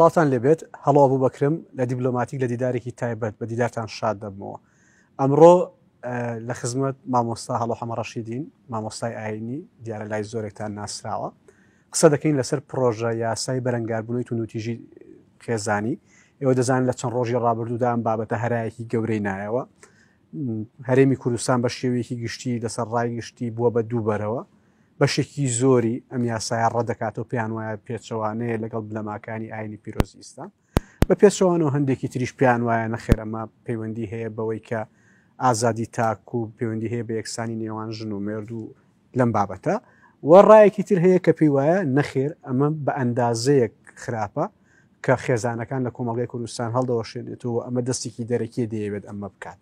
سڵاتان لێبێت هەڵوا بوو بکرم لە دیبلۆماتیک لە دیدارێکی تایبەت بە دیدارتان شاد دەبمەوە ئەمڕۆ لە خزمەت مامۆستا هەڵۆ هەمەڕەشیدین مامۆستای ئاینی دیارە لای زۆرێکتان ناسراوە قسە دەکەین لەسەر پرۆژە یاسای بەرەنگاربوونی تونوتیژی خێزانی ئێوە دەزانین لە چەند ڕۆژی ڕابردوودان بابەتە هەرایەکی گەورەی نایەوە هەرێمی کوردستان بە شێوەیەکی گشتی لەسەر ڕای گشتی بووە بە دووبەرەوە بەشێکی زۆری ئەم یاسایە ڕەدەکاتەوە پێیان وایە پێچەوانەیە لەگەڵ بلەماکانی ئاینی پیرۆزیستان بە پێچەوانەوە هەندێکی تریش پێیان وایە نەخێرەمە پەیوەندی هەیە بەوەی کە ئازادی تاک و پەیوەندی هەیە بە یەکسانی نێوان ژن و مرد و لەم بابەتە وەڕایەکی تر هەیە کە پێی وایە نەخێر ئەمە بە ئەندازەیەک خراپە کە خێزانەکان لە کۆمەڵگەی کوردستان هەڵدەەوەشێنێتەوە ئەمە دەستێکی دەرەکیە دەیەوێت ئەمە بکات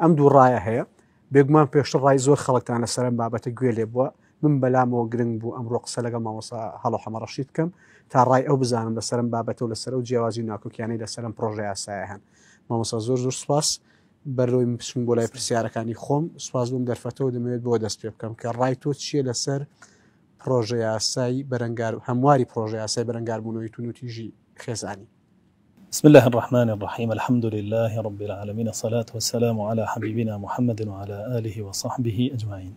ئەم دوو ڕایە هەیە بێگومان پێشتر ڕای زۆر خەڵکتان لەسەرم بابەتە گوێ لێ بووە من بەلامەوە گرنگ بو بوو ئەمڕۆ قسە وسا مامۆسا هەڵە رشید کم تا ڕای ئەو بزانم لەسرم بابەتەوە لەسەر و جیاوازی ناکۆکیانی پروژه اسای یاسایە ما مامۆسا زور زور سپاس بر روی بەرەوەی پچم بۆ لای پرسیارەکانی خۆم سواز بووم دەرفەتەوە دەمەوێت بۆ دەست پێ بکەم کە ڕای تۆ چییە لەسەر پرۆژه یاسایی بەرەنگار هەمواری پرۆژه یاسای بەرەنگاربوونەوەی تونوتیژی خزانی بسم الله الرحمن الرحيم الحمد لله رب العالمين الصلاة والسلام على حبيبنا محمد وعلى آله وصحبه أجمعين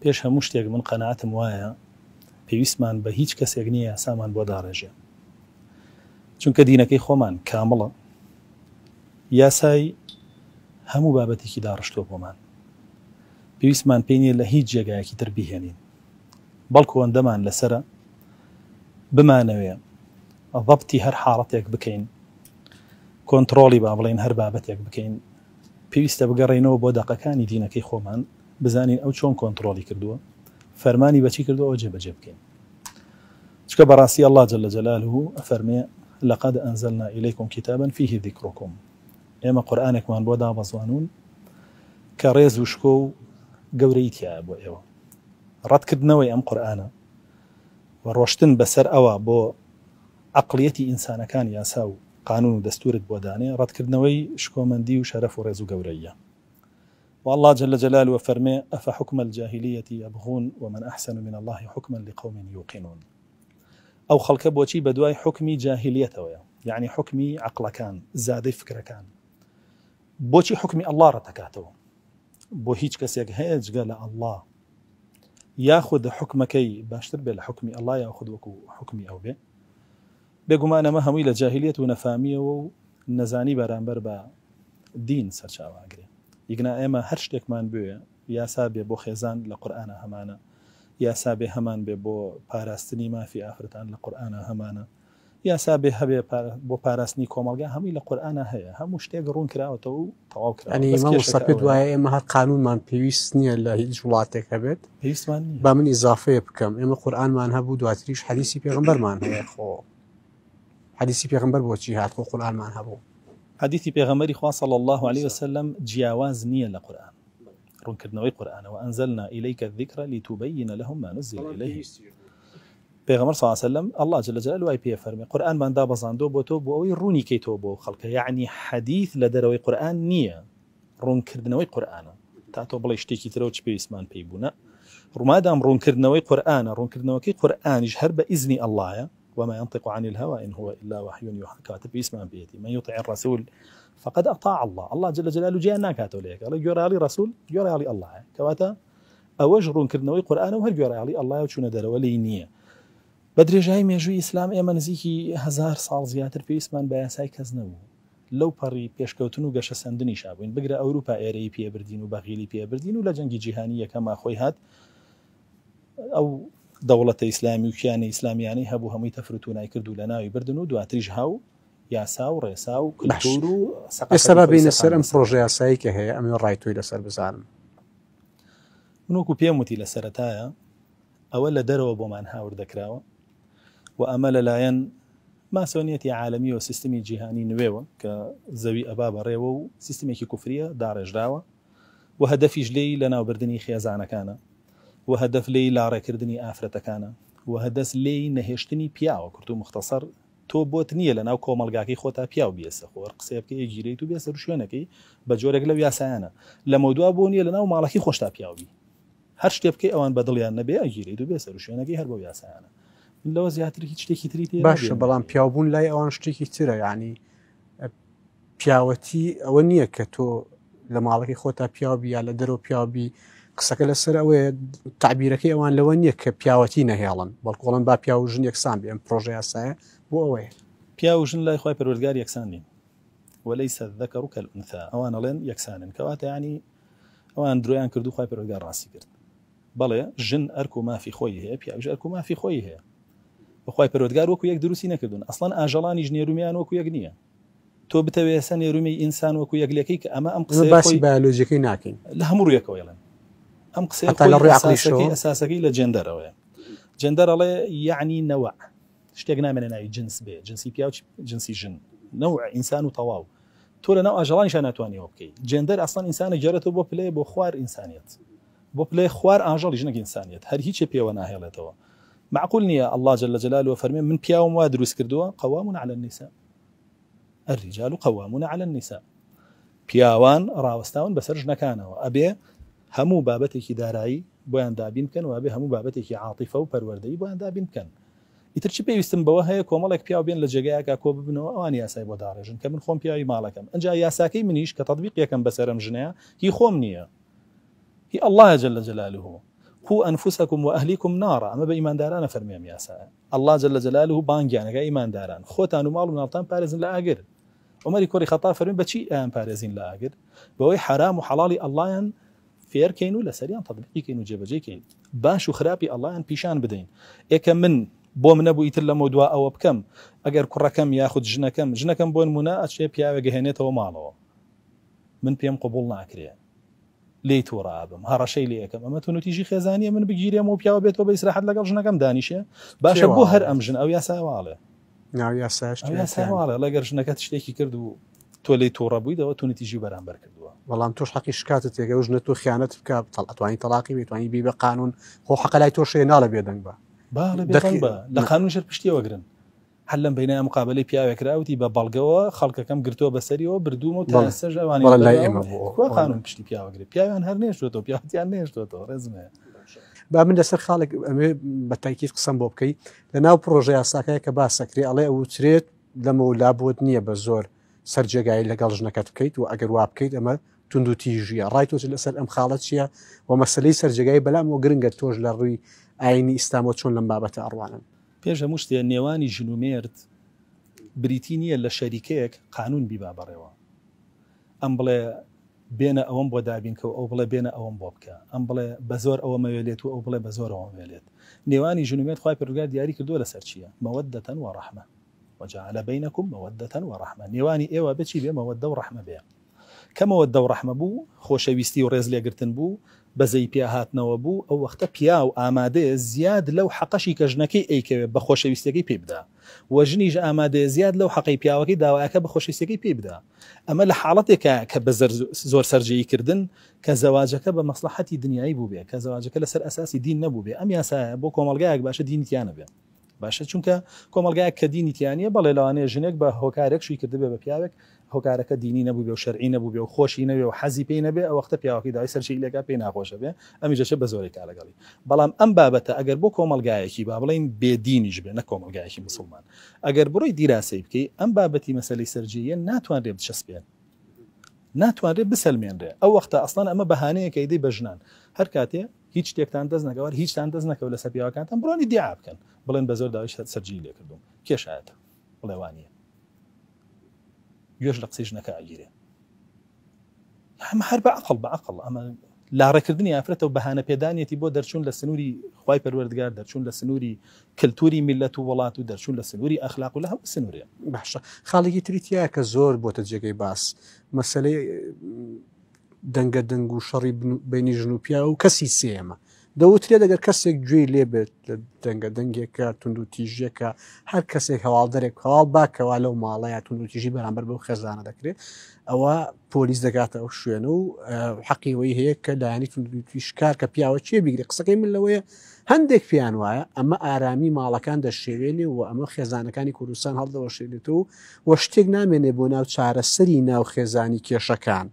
پێش هەموو شتێک من قەنەعاتم وایە پێویستمان بە هیچ کەسێک نییە سامان بۆ داڕێژێ چونکە دینەکەی خۆمان کامڵە یاسای هەموو بابەتێکی داڕشتۆ بۆمان پێویستمان پێینە لە هیچ جێگایەکی تر بیهێنین بەڵکوەندەمان لەسرە بمانەوێ ضبتی هەر حاڵەتێک بکەین کۆنتترۆلی با بڵین هەر بابەتێک بکەین پێویستە بگەڕێنەوە بۆ دەقەکانی دینەکەی خۆمان بزانین ئەو چۆن کۆنتترۆلی کردووە فەرمانی بەچی کردو ئەو جێبەجێ بکەین چکە بەڕاستی الله جل لە جلال و ئەفەرمێ لەقد ئەنزلنا ئیلیکم کتابن فیه دیکڕۆکم ئێمە قورآانێکمان بۆ دابەزوانون کە ڕێز و شکۆ و گەورەی تیا بۆ ئێوە ڕەتکردنەوەی ئەم قورآانە و ڕۆشتن بەسەر ئەوە بۆ ئەقلەتی ئینسانەکان یاسا و قانون و دەستورت بۆدانێ ڕەتکردنەوەی شکۆمەندی و شەرەف و ڕێز و گەورەیە والله جل جلاله فرمي أفحكم الجاهلية يبغون ومن أحسن من الله حكما لقوم يوقنون أو خلق بوشي بدواي حكمي جاهلية ويا يعني حكمي عقل كان زادي فكرة كان بوشي حكمي الله رتكاتو بو هيج كسيك هيج قال الله ياخذ حكمكي باشتر بلا حكمي الله ياخذ وكو حكمي أو به بيقوم أنا ما لە جاهلیت و نەفامیەوە و نەزانی بەرامبەر بە یگنا ئێمە هەر شتێکمان بێ یاسا بێ بۆ خێزان لە قورآانە هەمانە یاسا بێ هەمان بێ بۆ پاراستنی مافی ئافرەتان لە قورآانە هەمانە یاسا بێ هەبێ بۆ پاراستنی کۆمەلگا هەمی لە قورآانە هەیە هەموو شتێک ڕوون کراوەتەوە و تەواو کرد دوایە ئێمە هەر قانونمان پێویست نییە لە هیچ وڵاتێک هەبێت پێویستمان با من ئیزافەیە بکەم ئێمە قورآانمان هەبوو دواتریش حەلیسی پێغمبەرمان هەیە خۆ حەلیسی پێغمبەر بۆچی هاتخۆ قورآانمان هەبوو حديث بيغمري خواه صلى الله عليه نعم. وسلم جياواز نية لقرآن رون كرنوي قرآن وأنزلنا إليك الذكر لتبين لهم ما نزل إليه بيغمر صلى الله عليه وسلم الله جل جلاله واي بيه فرمي قرآن من دابا زاندو بوتو بو أوي روني كي توبو خلقه يعني حديث لدروي قرآن نية رون كرنوي قرآن تاتو بلا اشتيكي تروج بيسمان بيبونا رمادام رون كرنوي قرآن رون كرنوي قرآن جهر بإذن الله يا وما ينطق عن الهوى إن هو إلا وحي يوحى كاتب اسمه بيدي من يطع الرسول فقد أطاع الله الله جل جلاله جيانا كاتو ليك قال لي رسول لي الله كواتا أوجر كرنوي قرآن وهل لي الله دار ولي نيه بەدرێژای مێژووی إسلام ئێمە نزیکی هزار ساڵ زیاتر پێویستمان بە یاسای کەس نەبوو لەو پەڕی پێشکەوتن و گەشە سندنی شابووین بگرە ئەوروپا ئێرەی پێبردین و جنجي پێبردین كما لە جەنگی جیهانی دەوڵەتە ئیسلامی و کیانی ئیسلامیانی هەبوو هەمووی تەفرتونای کردو لە ناوی بردن و دواتریش هاو یاسا و ڕێسا و کلتور و ئێستا بینە سەر ئەم فرۆژە یاسایی کە هەیە ئەمە ڕای توی لەسەر بزانم منۆکو پێم وتی لە سەرەتایە ئەوە لە دەرەوە بۆمان هاور دەکراوە و ئەمە لەلایەن ماسۆنیەتی عالمی و سیستمی جیهانی نوێوە کە زەوی ئەبا بەڕێوە و سیستمێکی کوفریە داڕێژراوە و هەدەفیش لێی لە ناوبردننی خێزانەکانە و هەدەف لی لاڕێکردنی ئافرەتەکانە و هەدەست لی نەهێشتنی پیاوە کورت و مختصەر تۆ بۆت نییە لە ناو کۆمەلگاکەی خۆتا پیاو بێسە خۆر قسێبکە گیریت و بێسەر شوێنەکەی بە جۆرێک لە یاسایانە لە مەدووا بۆ نیە لە ناو ماڵەکی خۆشتا پیاوی هەر شتێ بکەی ئەوان بەدڵیان نەبێ ئەگیریت و بێسەر شوێنەکەی هەر بۆ یاسایانە لەوە زیاتر هیچ شتێکی تری باشە بەڵام پیابوون لای ئەوان شتێکی ترە ینی پیاوەتی ئەوە نییە کە تۆ لە ماڵەکەی خۆتا پیاوبی یا لە دەرەوە پیاوبی قسەکە لەسەر ئەوەیە تعبیرەکەی ئەوان لەوە نییە کە پیاوەتی نەهێڵن بەڵکۆڵم با پیاوژن یەکسان بێن پرۆژه یاسایە بۆ ئەوەیە پیاوژن لای خی پەروەرگار یەکسانین وەلەی سەدەکە ڕووکە ئەوثا ئەوان ئەڵێن یەکسانن کەواتە ینی ئەوان درویان کردو خی پەرۆگار ڕاستی کرد بەڵێ ژن ئەرک و مافی خۆی هەیە پیاژ ئەرک و مافی خۆی هەیە بەخوای پەرۆگار وەکو یەک دروستی نەکردون ئەسڵان ئاژەڵانی ژنێرومیان وەکو یەک نییە تۆ بتەوێسە نێرومی ئینسان وەکو یەکلەکەی کە ئەمە ئەم قسە باسی بەلۆژەکەی ناکەین لە هەموو ڕویەکەوەڵێن ئەم قسە ئەساسەکەی لە جندر جندەرەڵێ يعني نوع اشتقنا من انا جنس بي جنسي بي او جنسي جن نوع انسان تەواو تۆ نوع اجران شان اتواني اوكي جندر اصلا انسان جارێتەوە بو بلاي بو خوار انسانيت بو بلاي خوار انسانيت هل ئینسانیت بي وانا هي ناهێڵێتەوە معقول نيا الله جل جلاله فەرمێ من بي او دروست کردووە قوامون على النساء الرجال قوامون على النساء بياوان راوستاون بسرج نكانه ابي هەموو بابەتێکی دارایی بۆیان دابین کن و همو هەموو بابەتێکی عاطفه و پەروەەردەی بۆیان دابین کن. ئیتر چی پێویستم بەوە هەیە کۆمەڵێک پیا بێن لە جێگایکە کۆ ببنەوە ئەوان یاسای بۆ داڕێژن کە من خۆم پیاوی ماڵەکەم ئەنج یاساکی منیش کە تطببیق یەکەم بسرم ژنەیە هی خۆم نیه. هی الله جل جلاله قو انفسكم واهليكم نارا اما دارانا فرميم یاسا الله جل جلاله بانگیانەکە ئیمانداران خۆتان و ماڵ و ناڵتان پارێزن لە ئاگر عمەری کوری خطا فەرمی بچی ئەیان پارێزین لە ئاگر بەوەی حرام و الله ان فێرکەین و لەسەریان تەبیکەین و جێبەجێکەین باش و خراپی ئەلان پیشان بدەین ئێکە من بۆ منە بوو ئیتر لەمە دوا ئەوە بکەم ئەگەر کوڕەکەم یاخود ژنەکەم ژنەکەم بۆن منە ئەچێ پیاوە گەهێنێتەوە ماڵەوە من پێم قبول ناکرێ لی تۆڕابم هەڕەشەی لەکەم ئەمە تونوتیژی خێزانانی من بگیرێم و پیاوە بێتەوە بە ئیسراحت لەگەڵ ژنەکەم دانیشە باشە بۆ هەر ئەم ژن ئەو یاساواڵێ ناو یاساواڵێ لەگەر ژنەکەت شتێکی کرد و تۆ لی تۆڕە بوویەوە تونیتیژی بەرامبەر کردووە بەڵام تۆش حقی شکاتت تێگە و ژنە تۆ خیانەت بکە تەڵ ئەتوانی تەلاقی بێتوانی بی بە قانون خۆ حق لای تۆ شێنا لە بێدەنگ بە لە قانون شەر پشتیەوەگرن هەل لەم بینە مقابلی پیاوێکراوتی بە بەڵگەوە خەڵکەکەم گرتووە بەسەریەوە بردووم و سەژوانی لای ئێمە قانون پشتی پیاوەگرێت پیاوان هەر نێشتۆ پیاتیان نێشتۆ ڕزمێ. با من لەسەر خاڵێک ئەمێ بە تایکیف قسم بۆ بکەیت لە ناو پرۆژه یاساکای کە باسەکری ئەڵێ ئەوترێت لەمە و لابوت نییە بە زۆر سەر جێگایی لەگەڵ ژنەکەت بکەیت و ئەگەر وا بکەیت ئەمە تونند و تیژیە ڕای تۆش لەسەر ئەم خاڵەت چییە و مەسلەی سەررجگای بەلام و گرنگە تۆش لە ڕووی ئاینی ئیسلامۆ چۆن لەم بابەتە ئەڕوانن پێش هەموو شتێ نێوانی ژنومێرد بریتی نییە لە شەریکەیەک قانون بیبا بەڕێوە ئەم بڵێ بێنە ئەوم بۆ دابینکە و ئەو بڵێ بێنە ئەوم بۆ بکە ئەم بڵێ بە زۆر ئەوە مەوێلێت و ئەو بڵێ بە زۆر ئەوە وێلێت نێوانی ژنومێت خخوای پرگار دیاری کردو لەسەر چیە مەوەدەتەن وە ڕەحمە وجعل بينكم مودة ورحمة نيوان إيوا بتشي بيا مودة ورحمة بيا كما ودة ورحمة بو خوش ويستي ورزلي قرتن بو بزي بياهات بو أو وقتا بياو آمادة زياد لو حقشي كجنكي أي بخوش ويستي كي بيبدا وجنيج آمادة زياد لو حقي بياو كي داو أكا بخوش ويستي كي بيبدا أما لحالتك كبزر زور سرجي كردن كزواجك بمصلحتي دنيا بو بيا كزواجك لسر أساسي دين نبو بيا أم يا سايا بو كومالغاك باش دين تيانا بيا باشە چونکە کۆمەلگایە کە دینی تیانە بەڵێ لەوانەیە ژنێک بە هۆکارێک شوی کردبێ بە پیاوێک هۆکارەکە دینی نەبوو بێ و شەرعی نەبوو بێ و خۆشی نەوێ و حەزی پێی نەبێ ئەوەختە پیاوەکی داوای سەرچی لەگە پێی ناخۆشە بێ ئەمی جەشە بە زۆری کا لەگەڵی بەڵام ئەم بابەتە ئەگەر بۆ کۆمەلگایەکی با بڵین بێدینیش بێ نە کۆمەلگایەکی مسلمان ئەگەر بڕۆی دیراسی بکەی ئەم بابەتی مەسلی سەرجیە ناتوانێت بچەسپێن ناتوانێت بسەلمێنرێ ئەو وەختە ئەسڵان ئەمە بەهانەیەکەی دەی بەژنان هەر کاتێ هیچ شتێکتان دەست نەگەوار هیچتان دەست نەکەوت لە سەپیاوەکانتان بڕۆنی دیا بکەن بڵێن بە زۆر داویش سەرجی لێ کردوم کێشایەتە بڵێوانە گوێش لە قسەیش نەکەگیرێ هەمە هەر بە عقل بە عقل ئەمە لاڕێکردنی ئافرەتەوە بەهانە پێدانێتی بۆ دەرچوون لە سنووری خی پەروەردگار دەرچوون لە سنووری کللتوری میلەت و وڵات و دەرچوون لە سنووری ئەخلاق و لە هەم سنوورە باشە خاڵێکی تریتیە کە زۆر بۆتە جێگەی باس مەسلەی دەنگە دەنگ و شەڕی بینی ژنوپیا و کەسی سێمە دەوترێ دەگەر کەسێک گوێی لێبێت دەنگە دەنگێکە تونند و تیژەکە هەر کەسێک هەواڵدرێک هەواڵ باکەوا لەو ماڵەیە تونند و تیژی بەرامبەر بەو خێزانە دەکرێت ئەوە پۆلیس دەگاتە ئەو شوێنە و حەقیەوەی هەیە کە لایەنی تونندویشکار کە پیاوە چێ بگرێت قسەکەی من لەوەیە هەندێک پیان وایە ئەمە ئارامی ماڵەکان دەشێوێنێ و ئەمە خێزانەکانی کوردستان هەڵدەەوە شێنێت و وە شتێک نامێنێ بۆ ناو چارەسەری ناو خێزانی کێشەکان.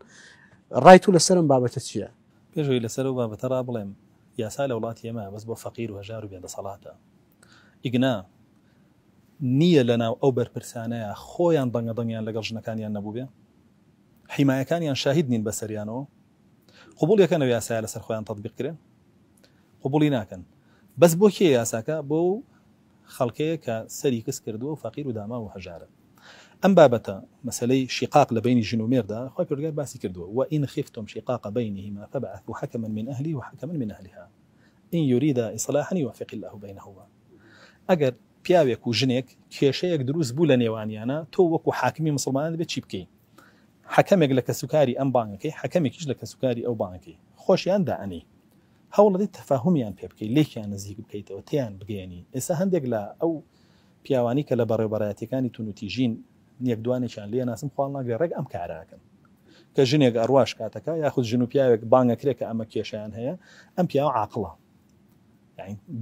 ڕای تو لەسرم بابەتە چییە پێشوی لەسەر و بابەتە ڕ بڵێم یاسا لە وڵاتی ئێمە بەس بۆ فەقیر و هەژار و بێندە سەڵاتە ئیگنا نییە لە ناو ئەو بەرپرسانەیە خۆیان بەنگەدەمیان لەگەڵ ژنەکانیان نەبووبێ حیمایەکانیان شاهید نین بەسەریانەوە قوبول یەکەنەوە یاسایە لەسەر خۆیان تطببیقرێ قوبولی ناکەن بەس بۆ کێ یاساکە بۆ خەڵکەیە کە سەری کەس کردووە و فەقیر و داما و هەژارە ام بابتا مسالي شقاق لبين بینی دا خۆی پرگای باسی کردووە و خفتم شقاق بينهما فبعثوا حكما من أهلي وحكما من أهلها إن يريد إصلاحا يوفق الله بينهما اجر پیاوێک و ژنێک کێشەیەک دروست بوو لە نێوانیانە تۆ وەکو حاکمی مسلمان بێت چی بکەی حەکەمێک لە کەسوکاری ئەم بانەکەی حەکەمێکیش لە کەسوکاری ئەو بانەکەی خۆشیان داعنی هەوڵەدەی تەفاهمیان بيبكي بکەیت لێکیان نزیک بکەیتەوە تیان بگەێنی ئێستا لا او ئەو پیاوانی کە لە تونو تيجين یەک دوانێکیان لێ ناسم خواڵ ناگرێ ڕێک ئەم کاراکەم کە ژنێک ئەڕواش کاتەکە یاخود ژن و پیاوێک بانگە کرێکە ئەمە کێشیان هەیە ئەم پیاوە عقلڵە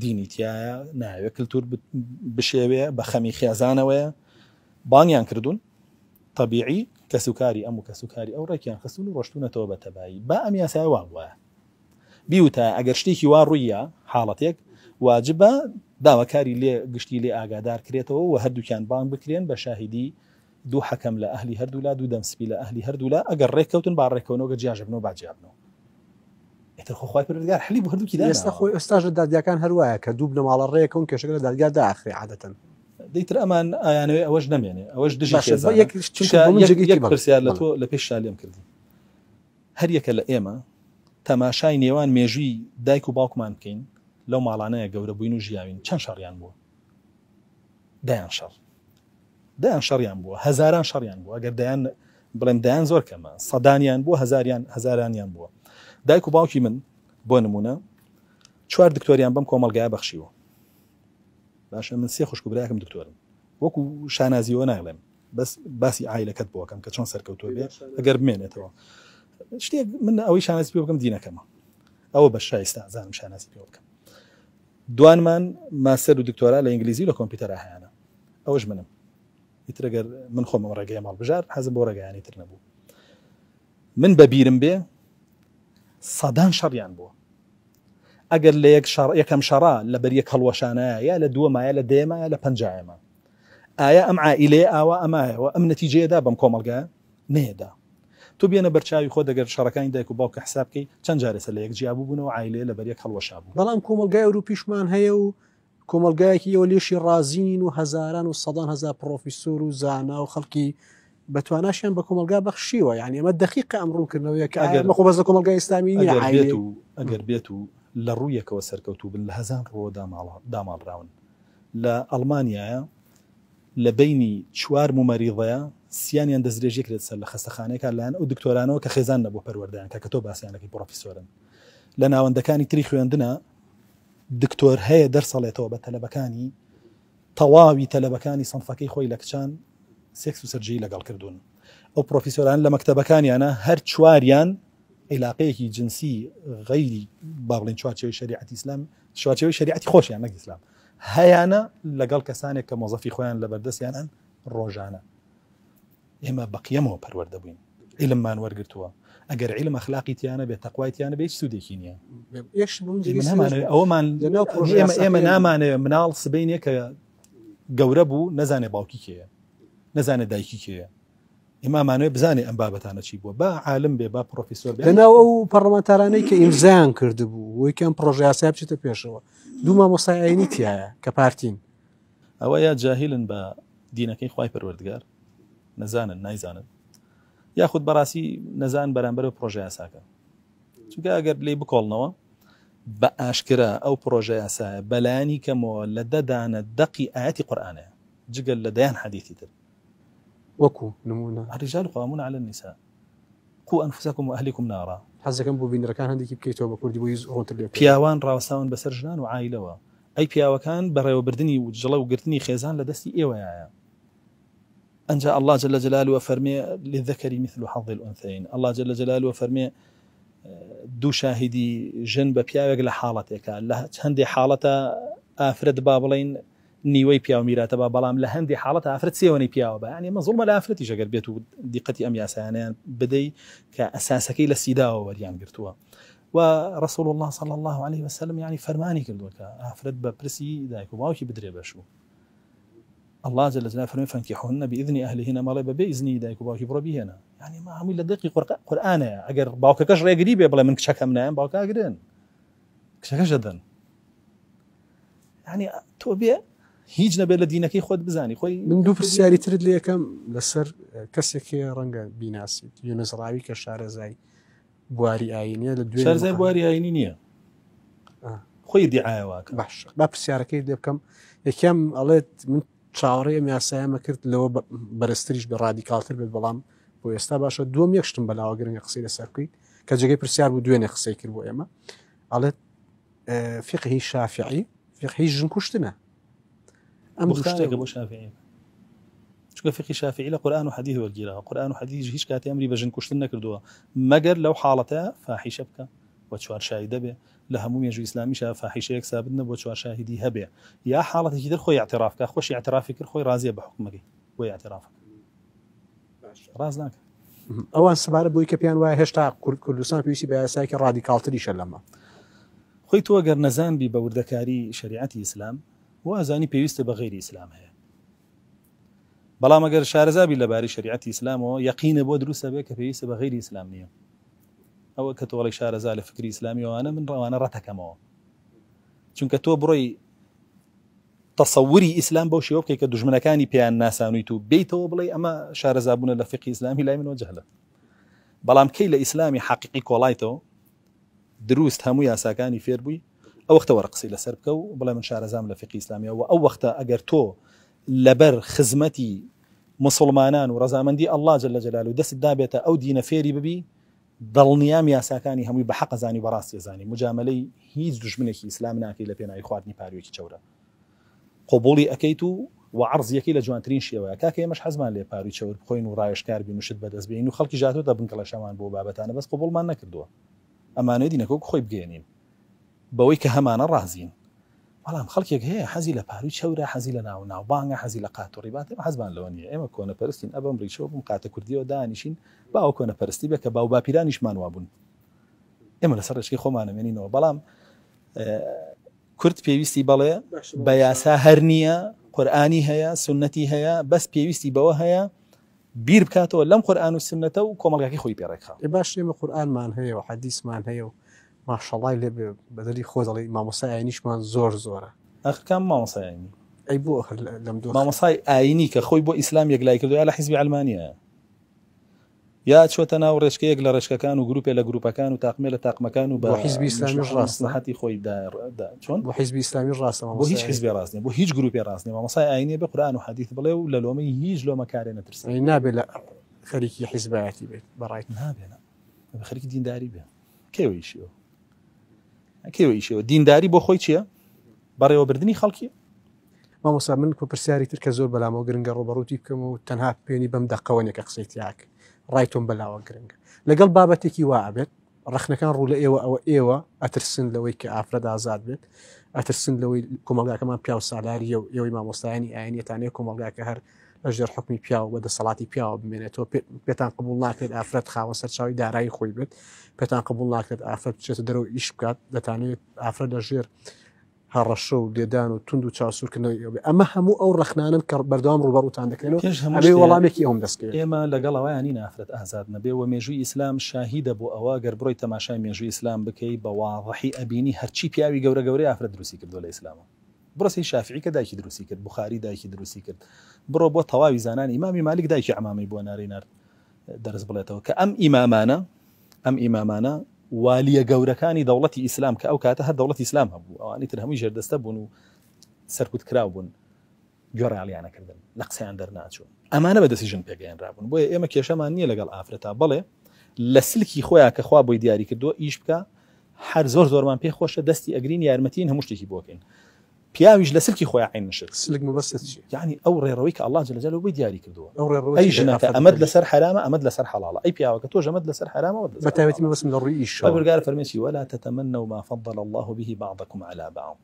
دینیتیایە ناوێت کللتور بشێوێ بە خەمی خیازانەوەە بانیان کردوون طبیعی کە سوکاری ئەم و کە سوکاری ئەو ڕێکیان خستون و ڕشتونەتەوە بە تەبایی با ئەم یاساوان وە بیوتە ئەگەر شتێکی وا ڕوویە حاڵەتێک واجبە داواکاری لێ گشتی لێ ئاگادار کرێتەوە و هەردووکیان بانگ بکرێن بە شاهدی دوو حەکەم لە ئەهلی هەردوولا دوو دەمسپی لە ئەهلی هەردوولا ئەگەر ڕێککەوتن با ڕێکەوەنەوەگە جیاژبنەوە باجیابنەوە خۆخوای پرگار حلی هەردووکی ئێستا خۆی ئێستاژە دادیەکان هەروایە کە دوو بنەماڵە ڕێکەوەن کێشەکە لە دادگا داخری عادەتەن دەیتر ئەمان ئایانەوەی ئەوەش نامێنێ ئەوەش دژی پرسیار لە تۆ لە پێش شالێم کردی هەر یەکە لە ئێمە تەماشای نێوان مێژوی دایک و باوکمان بکەین لەو ماڵانەیە گەورە بووین و ژیاوین چەند شەڕیان بووە دایان شەڵ دایان شەڕیان بووە هزاران شەڕیان بوو ئەگەر دایان بڵندیان زۆر کەمە سەدانیان بووە هزاریان هزارانیان بووە دایک و باوکی من بۆ نمونە چوار دکتۆریان بەم کۆمەلگای بەخشیوە باشە من سێ خوشک براکم دکتۆرم وەکو شانازیەوە ناڵێم بەس باسی ئایلەکەت بۆکەم کە چۆن سەرکەوتۆ بێ ئەگەر بمێنێتەوە شتێک من ئەوەی شانازی پێ بکەم دینەکەمە ئەوە بە شایستا ئازانم شانازی پێ بکەم دوانمان ماسەر و دکتۆرا لە ئینگلیزی لە کۆمپیوتەرە هیانە ئەوەش منم ئیترگەر من خۆمە ڕێگەی ماڵ بژار حەزم بۆ ڕێگەیانی تر نەبوو من بەبیرم بێ سەدان شەڕیان بووە ئەگەر لە یەک یەکەم شەڕا لە بەر یەک هەڵوەشانەیە یا لە دووەمایە لە دێمایە لە پنجایمە ئایا ئەم عائلێ ئاوا ئەمایەوە ئەم نەتیجەیەدا بەم کۆمەلگە نێدا تو بێنە بەرچاوی خۆ دەگەر شەڕەکانی دایک و باوکە حسابکەی چەند جارێسە لە یەک جیابوو بوونەوە عیلێ لە بەر یەک هەڵوەشا بوو بەڵام کۆمەلگای ئەوروپیشمان هەیە و کۆمەلگایەکی ئەوە لێشی رازین و هزاران و سەدان هزار پرۆفیسۆر و زانا و خەڵکی بەتواناشیان بە کۆمەلگا بەخشیوە یعنی ئەمە دقیق ئەم ڕوونکردنەوەی کە ئەگەر مەخۆ بەز کۆمەلگای ئستامی ئەگەر بێت و لە ڕوویەکەوە سەرکەوتو بن لە هەزان ڕۆ داماڵراون لە ئەلمانیاە لە بینی چوار ممەریضەیە سییانیان دەزرێژێکرێت سەر لە خستەخانەکە لایەن ئەو دکتۆرانەوە کە خێزان نەبوو پەروەردەیان کە کە تۆ باسییانەکەی پرۆفیسۆرن لە ناوەندەکانی تری خوێندنە دکتۆر هەیە دەرسەڵێتەوە بە تەلەبەکانی تەواوی تەلەبەکانی سنفەکەی خۆی لە کچان سێکس و سەررجی لەگەڵ کردوون ئەو پرۆفیسۆران لە مەکتتەبەکانیانە هەر چواریان عیلاقەیەکی جنسی غەیری باڵین چواچەوەی شریعەتی ئسلام چواچەوەی شریعتی خۆشیان نەک ئسلام هەیەە لەگەڵ کەسانێک کە مۆزەفی خۆیان لە بەردەستیانان ڕۆژانە ئێمە بەقیەمەوە پەروەەردەبووین ئیلممان وەرگتووە ئەگەر عیل مەخلاقی تیانە بێت تەقوایتیانە بێت سوودێکی نییە ئەومان ئێمە نامانێ مناڵ سبینێ کە گەورە بوو نەزانێ باوکی کێە نەزانێت دایکی کێە ئمامانوێ بزانێ ئەم بابەتانە چی بووە با عالم بێ با پرۆفیسۆر بێناوە و پەرلەمانتارانەی کە ئیمزیان کردبوو وەیکەم پرۆژیاسیا بچێتە پێشەوە دوو مامۆسایینی تایە کە پارتین ئەوە یا جاهیلن بە دینەکەی خی پەروەردگار نەزانن نایزانن یاخود بەڕاستی نەزان بەرامبەر پرۆژه یاساکە چونکە ئەگەر لێ بکۆڵنەوە بە ئاشکرا ئەو پرۆژه یاسایە بەلایانی کەمەوە لە دەدانە دەقی ئاەتی قورآانەیە جگەل لە دەیان حەدیتی تر وەکو نمونە هەریژال قامون على النساء قو ئەنفسکم و ئەهلیکم نارا حەزەکەم بۆ بینەکان هەندێکی بکەیتەوە بە کوردی بۆی ڕۆتر پیاوان ڕاوساون بەسەر ژنان و عیلەوە ئەی پیاوەکان بەڕێوەبردننی و جڵە و گرتنی خێزان لە دەستی ئێوەیە ان جاء الله جل جلاله وفرمي للذكر مثل حظ الانثيين الله جل جلاله وفرمي آه، دو شاهدي جنب بە لحالتك لە هندي لە آفرد بابلين نيوي با بڵین نیوەی پیامیراتە بە آفرد سيوني هەندی حاڵەت ئافرەت لأفرد پیاوە بە ینی مەزڵمە لە ئافرەتی بدي كأساسكي و دیقەتی ئەم یاسایانیان الله صلى الله عليه وسلم يعني فرماني کردووە أفرد ببرسي دايكو باوكي بدري بشو الله جل جلاله فرمي فانكحوهن باذن اهلهن ما لب باذن دايك باوكي برو يعني ما هم لدقي قران اگر باوك كش ري قريب بلا من كشكم نايم باوك اگرن كشكش جدا يعني تو بي هیچ نبێت لە دینەکەی خۆت بزانانی خۆی من لي كم لسر كسك یەکەم لەسەر يونس راوي كشار زي بواري آيني شار زي بواري دوێ نيا آه. خوي دعايه نییە بحش دیعاەوە باش با پرسیارەکەی دەبکەم یەکەم قلت من چاوەڕێ ئەم یاسایەمە کرد لەوە بەرزستریش بە رادیکالتر بێت بەڵام بۆ ئێستا باشە دووەم یەکشتم بەلاوە گرنگە قسەی لەسەر بکەیت کە جگەی پرسیار بوو دوێنێ قسەی کرد بۆ ئێمە ئەڵێت فقهی شافعی فقهی ژن کوشتنە ئەم شتێکە بۆ شافعی چکە فقی شافعی لە قورآان و حەدیث وەرگیرەوە قورآان و حەدیث هیچ کاتی ئەمری بە ژن کوشتن نەکردووە مەگەر لەو حاڵەتە فاحیشە بکە بە چوار دەبێ لە هەموو مێژ ئسلامیش فاحیشەیەک سابنە بۆ چوارشاهیدی هەبێ یا حاڵەتێکی دەر خۆی اعترافکە خۆشی اعترافی کرد خۆی رازیە بە حکومەکەی بۆ اعتراف ڕاز ناکە ئەوان سمارە بووی کە پێیان وایە هێشتا کوردستان پێویستی بە یاساایکە ڕادیکالتری شەلەمە خۆی تۆ گەر نەزانبی بە وردەکاری شریعتی ئیسلام وازانی پێویستە بە غیری ئیسلام هەیە بەڵام ئەگەر شارەزابی لەباری شریعتی ئیسلامەوە یقینە بۆ دروستە بێت کە پێویستە بە غیری ئیسلام نییە ئەوە کە تۆڵی زال فكري اسلامي وانا من ڕەوانە ڕەتەکەمەوە چونکە تۆ بڕۆی تەسەوری ئیسلام بەو شێوە بکەی کە دژمنەکانی پێیان ناسانویت و بیتەوە بڵێ ئەمە شارەزابوونە لە فقی ئسلامی لای منەوە جەهلە بەڵام کەی لە ئیسلامی حقيقي كولايتو دروست همو يا ساكاني ئەو او وەرقسی لەسەر بکە و بڵێ من شارەزام زام لفقي اسلامي او وەختە ئەگەر تۆ لبر خزمەتی مسلمانان و ڕزامەندی ئەلله جل جلاله دس و او دين فيري ببي دڵنیام یاساکانی هەمووی بە حەق زانی بەڕاستی زانی مجاملەی هیچ دژمنێکی ئسلام ناکەی لە پێناایی خواردنی پارێکی چورە قوبڵی ئەەکەیت و و عرضیەکەی لە جوانترین شێوەیە کاکە مەش حەزمان لێ پاری چور بخۆین و ڕایشکار بینوشت بەدەستبین و خەڵکی ژاتۆ دەبن کە لە شەمان بۆ بابەتانە بەس قوبڵمان نەکردووە ئەمانەی دیینەکە خۆی بگەێنین بەوەی کە هەمانە ڕازین بەڵام خەڵکێک هەیە حەزی لە پاروی چەورە حەزی لە ناو ناوبانگە حەزی لە قات و ڕیبات حەزبان لەوە نیە ئێمە کۆنە پەرستین ئەبم ڕیچەوە بووم قاتە کوردیەوە دانیشین باو کۆنە پەرستی بێ کە باو باپیرانیشمان وابوون ئێمە لەسەر ڕێچکی خۆمانەمێنینەوە بەڵام کورت پێویستی بەڵێ بە یاسا هەر نییە قورآانی هەیە سنەتی هەیە بەس پێویستی بەوە هەیە بیر بکاتەوە لەم قورآان و سنەتە و کۆمەڵگاکی خۆی پێڕێکخە باش ئێمە قورآانمان هەیە و حەدیسمان هەیە و ماشەڵای لێ بەدەری خۆزڵی مامۆسایانیشمان زۆر زۆرە ئەخکان مامۆسایانی ئەی بۆ لەم دو مامۆسای ئاینی کە خۆی بۆ ئیسلام یەکلای کردو یا لە حیزبی ئەلمانیا یا چۆتە ناو ڕێشکەیەک لە ڕێشکەکان و گروپێ لە گروپەکان و تاقمێ لە تاقمەکان و بە حیزبی ئسلامی ڕاستنەهاتی خۆی چۆن بۆ حیزبی ئسلامی ڕاستەوە بۆ هیچ حیزبی ڕاستنی بۆ هیچ گروپی ڕاستنی مامۆسای ئاینێ بە قورآان و حدیث بڵێ و لە لۆمەی هیچ لۆمە کارێ نەترس نابێت لە خەریکی حیزبایەتی بێت بەڕای نابێنە خەرکی دینداری بێ کێویشیەوە ئەکەەوە ئیشەوە دینداری بۆ خۆی چییە بەڕێوەبردننی خەڵکی مامۆسا من کو پرسیاری تر کە زۆر بەلامەوە گرنگە ڕۆبەروتی بکەم و تەنها پێێنی بەم دەقەوەنێکە قسەیتیاک ڕای تۆم بەلاوە گرنگە لەگەڵ بابەتێکی وابێت ڕخنەکان ڕوو لە ئێوە ئەوە ئێوە ئەترسن لەوەی کە ئافرەدا ئازاد بێت ئەترسن لەوەی کۆمەلگاکەمان پیا و سالاری و ئێوەی مامۆستایانی ئاینیەتانەیە کۆمەلگاکە هەر ئەژێر حکمی پیاوە بە دەسەڵاتی پیاوە بمێنێتەوە پێتان قبول ناکرێت ئافرەت خاوە سەرچاوی دارایی خۆی بێت پێتان قبول ناکرێت ئافرەت بچێتە دەرەوە ئیش بکات دەتانێت ئافرەت لەژێر هەڕەشە و دێدان و تونند و چاسوورکردنەوەی ئەمە هەموو ئەو ڕخنانن کە بەردام ڕوبەڕوتان دەکەنەوە وەڵامێکی ئەوم دەستکە ئێمە لەگەڵەوەیانی نافرەت ئازاد نەبێەوە مێژووی ئیسلام شاهیدە بۆ ئەوە گەر بڕۆی تەماشای مێژووی ئیسلام بکەی بەواڕەحی ئەبینی هەرچی پیاوی گەورە گەورەی ئافرەت دروستی کردو لە ئیسلامە بڕسی شافعی کە دایکی دروستی کرد بخاری دایکی دروستی کرد بڕۆ بۆ تەواوی زانان ئیمامی مالک دایکی ئەمامی بۆ ناری نرد دەرز بڵێتەوە کە ئەم ئیمامانە ئەم ئیمامانە والیە گەورەکانی دەوڵەتی ئیسلام کە ئەو کاتە هەر دەوڵەت ئیسلام هەبوو ئەوانی تر هەمووی ژێردەستە بوون و سەرکوت کرا بوون گۆڕالیانەکردن لە قسەیان دەرناچوون ئەمانە بە دەسیژن پێگەیان رابوون بۆیە ئێمە کێشەمان نییە لەگەڵ ئافرەتا بڵێ لە سلکی خۆیان کە خوا بۆی دیاری کردووە ئیش بکە هەر زۆر زۆرمان پێ خۆشە دەستی ئەگرین یارمەتین هەموو شتێکی بۆکەین لسلكي خويا عين خۆیان سلك مو بس يعني او یعنی الله جل جلاله الله جلجل كدو او کردووە اي ڕێڕەوەی امد لسر ئەمەد امد لسر حلاله اي حەڵاڵە ئەی جمد لسر تۆش ئەمەد لەسەر حرامە بس من لە ايش ئیش قال فەرمێسی ولا تتمنوا ما فضل الله به بعضكم على بعض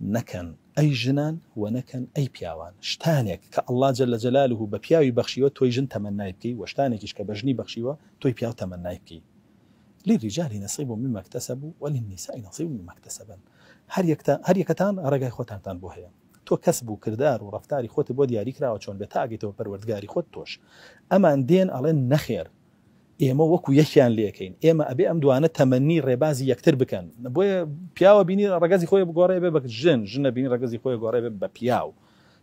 نكن اي جنان ونكن اي ئەی شتانك شتانێک جل جلاله جە لە جەلال جن بە پیاوی بەخشیوە تۆی ژن تەمە نایبکەی و للرجال نصيب مما اكتسبوا وللنساء نصيب مما اكتسبن هەر یەکەتان ڕێگای خۆتانتان بۆ هەیە تۆ کەس بوو کردار و ڕفتاری خۆت بۆ دیاریکراوە چۆن بێت تاگەیتەوە پەروەردگاری خۆت تۆش ئەمان دێن ئەڵێن نەخێر ئێمە وەکو یەکیان لەکەین ئێمە ئەبێ ئەم دوانە تەمەنی ڕێبازی یەکتر بکەن بۆیە پیاوە بینی ڕگەزی خۆی بگۆڕێ بێ بە ژن ژنە بینی ڕگەزی خۆی گۆڕێ بە پیاو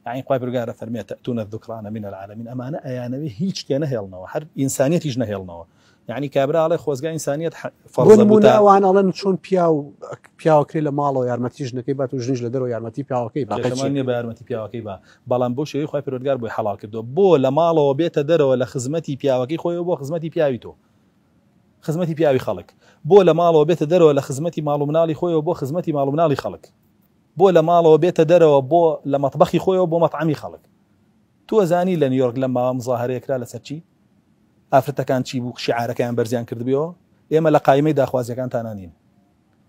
يعني خوای برگارە فەرمێت تونە دوکرانە منە العالمین ئەمانە ئەیانەوەی هیچ تێ نەهێڵنەوە هەر ئینسانیەتیش نەهێڵنەوە یعنی کابراڵی خۆزگای ئینسانیت فڵوانڵەن چۆن پیا و پیاوەکری لە ماڵەوە یارمەتی ژنەکەی بات و ژنیش لە دەرەوە یارمەتی پیاوەکەی باقیمانە بە یارمەتی پیاوەکەی بە بەڵام بۆ شێوی خۆی پرۆگار بۆی حڵال کردو بۆ لە ماڵەوە بێتە دەرەوە لە خزمەتی پیاوەکەی خۆی بۆ خزمەتی پیاوی تۆ خزمەتی پیاوی خەڵک بۆ لە ماڵەوە بێتە دەرەوە لە خزمەتی ماڵ و مناڵی خۆیەوە بۆ خزمەتی ماڵ و مناڵی خەڵک بۆ لە ماڵەوە بێتە دەرەوە بۆ لە مەطبخی خۆیەوە بۆ مەطعامی خەڵک تۆ زانی لە نیویۆرک لە ماوە مزاهرەیەکرا لە سەرچی ئافرەتەکان چی بوو شیعارەکەیان بەرزیان کردبیەوە ئێمە لە قایمەی داخوازیەکان تانانین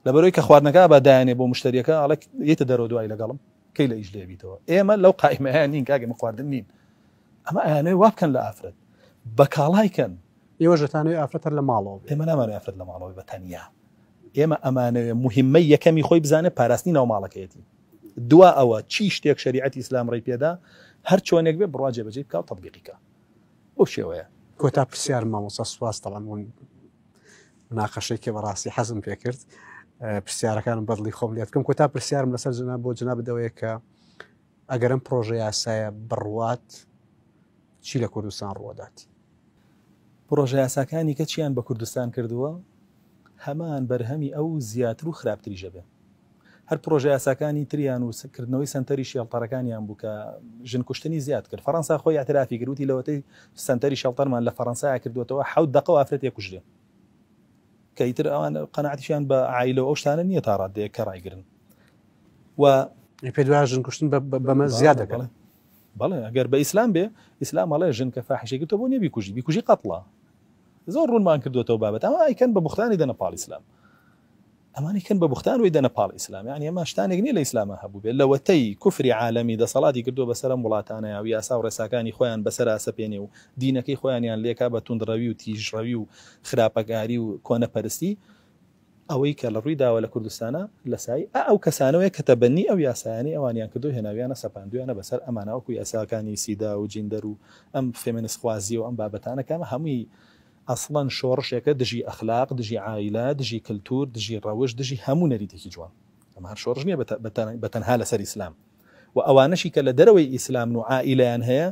لە بەرەوەی کە خواردنەکە بەدایانێ بۆ مشتریەکە ئاڵک یێتە دەرۆ دوای لەگەڵم کەی لە ئیش لێبییتەوە ئێمە لەو قایمەیان نین کاگەمە خواردن نین ئەمە ئەیانەوەی وابکەن لە ئافرەت بە کاڵایکەن ئێوە ژەتانەوەی ئافرەتەر لە ماڵەوە ئێمە نامانوی ئافرەت لە ماڵەوەی بە تەنیا ئێمە ئەمانەوێ مهمە یەکەمی خۆی بزانێت پاراستنی ناو ماڵەکەیەتی دوا ئەوە چی شتێک شریعەتی ئسلام ڕێ پێدا هەر چۆنێک بێ بڕواجێ بەجێ بکاو تەبیقیکە بۆ شێوەیە کۆتا پرسیار مامۆسا سواز تەڵامون ناقەشێکی بەڕاستی حەزم پێ کرد پرسیارەکانم بەدڵی خۆم لێت بکەم کۆتا پرسیارم لەسەر جنا بۆ جنا بدەوەیە کە ئەگەرم پرۆژه یاسایە بڕوات چی لە کوردستان ڕواداتی پرۆژه یاساکانی کە چیان بە کوردستان کردووە هەمان بەرهەمی ئەو زیاتر و خراپتری ژەبێت هر پروژه اساکانی تریان و سنتری کردنەوەی سنتەری شێڵتەرەکانیان جن کشتنی زیاد کرد فەەنسا خۆی ئەترافی گروتی لەوەتەی سنتەری شەڵتەرمان لە فەەنسای کردوێتەوە حەوت دق و ئافرەت یەکوژێ کە ئیتر ئەوان قەنعاتیان بە عیلە ئەو شتانە نییە تاڕادێک کرای ڕایگرن و جن کشتن ما زیاده پێ دوای ژنکوشتن بەمە زیاد دەگەڵێ بەڵێ ئەگەر بە ئیسلام بێ ئیسلام ئەڵێ ژن کە فاحشێکتەوە بۆ نیە بیکوژی بیکوژی قەتڵە تو بابت اما ای کن ئایکەن مختانی بختانی پال اسلام ئەمانی کەن بە بختان وی دەنەپال ئسلامیان ئێمە شتانێک نیە لە ئسلامە هەبوو بێت لەوەتەی کوفری عالمی دەسەڵاتی کردو بەسەرم وڵاتانە وی یاسا و ڕێساکانی خۆیان بەسەر سەپێنێ و دینەکەی خۆیانیان لێکا بە تونندڕەوی و تیژڕەوی و خراپەگاری و کۆنەپەرستی ئەوەی کە لە ڕووی داوە لە کوردستانە لەسای ئەو کەسانەوەی کە تەبنی ئەو یاسایانی ئەوانیان کردو هێناویانە سەپاندویانە بەسەر ئەمانەوەکو یاساکانی سیدا و جیندەر و ئەم فێمنسخوازی و ئەم بابەتانەکەمە هەمووی ئەسڵەن شۆڕشێکە دژی ئەخلاق دژی عیلا دژی کللتور دژی ڕەوش دژی هەموو نەریتێکی جوان ئەمە هەر شۆڕژ نیە بە تەنها لەسەر ئیسلام و ئەوانەشی کە لە دەرەوەی ئیسلام و عائیلیان هەیە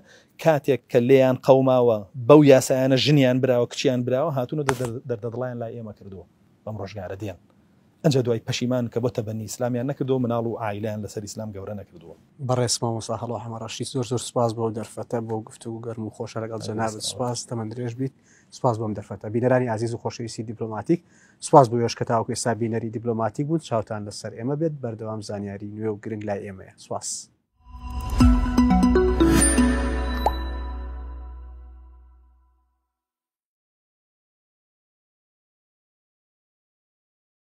کاتێک کە لێیان قەوماوە بەو یاسایانە ژنیان براوە کچیان براوە هاتونە دەردەڵیان لا ئێمە کردووە بەم ڕۆژگارە دێن ئەنج دوای پەشیمان کە بۆتە بەنی ئسلامیان نەکردو مناڵ و ئایلیان لەسەر ئسلام گەورە نەکردووە بەڕێسمە وسا هەڵ هەمەڕاشی زۆر زۆر سپاس بۆ دەرفەتە بۆ گفتو و گەرم و خۆشە لەگەڵ جەنازت سپاس تەمەندرێژ بیت. سپاس بۆم دەرفەتە بینەرانی ئازیز و خۆشەویستی دیپلۆماتیک سپاس بۆ وێشکە تاوکو ێستا بینەری دیپلۆماتیک بوون چاوتان لەسەر ئێمە بێت بەردەوام زانیاری نوێ و گرنگ لای ئێمەیە سواس.